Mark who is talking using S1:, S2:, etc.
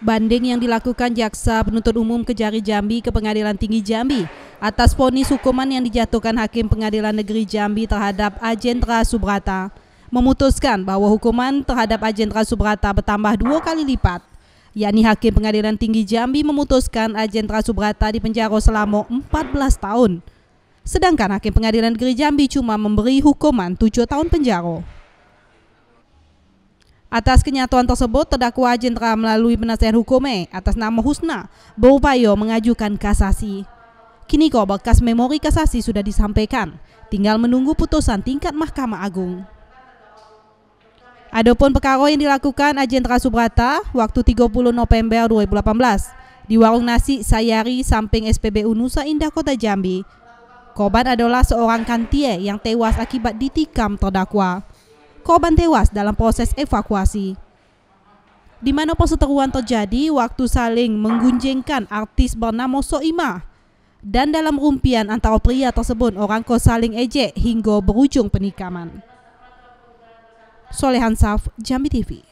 S1: banding yang dilakukan Jaksa Penuntut Umum Kejari Jambi ke Pengadilan Tinggi Jambi atas ponis hukuman yang dijatuhkan Hakim Pengadilan Negeri Jambi terhadap Ajentra Subrata memutuskan bahwa hukuman terhadap Ajentra Subrata bertambah dua kali lipat yakni Hakim Pengadilan Tinggi Jambi memutuskan Ajentra Subrata dipenjara selama 14 tahun. Sedangkan Hakim Pengadilan Negeri Jambi cuma memberi hukuman tujuh tahun penjara. Atas kenyataan tersebut, terdakwa Jendra melalui penasihat hukumnya e, atas nama Husna berupaya mengajukan kasasi. Kini kok bekas memori kasasi sudah disampaikan, tinggal menunggu putusan tingkat Mahkamah Agung. Adapun perkara yang dilakukan Ajendra Subrata waktu 30 November 2018 di warung nasi Sayari samping SPBU Nusa Indah Kota Jambi. Korban adalah seorang kantie yang tewas akibat ditikam terdakwa korban tewas dalam proses evakuasi. Di mana perseteruan terjadi waktu saling menggunjingkan artis bernama Soima dan dalam rumpian antara pria tersebut orang kos saling ejek hingga berujung penikaman. Solehan Saf, Jambi TV.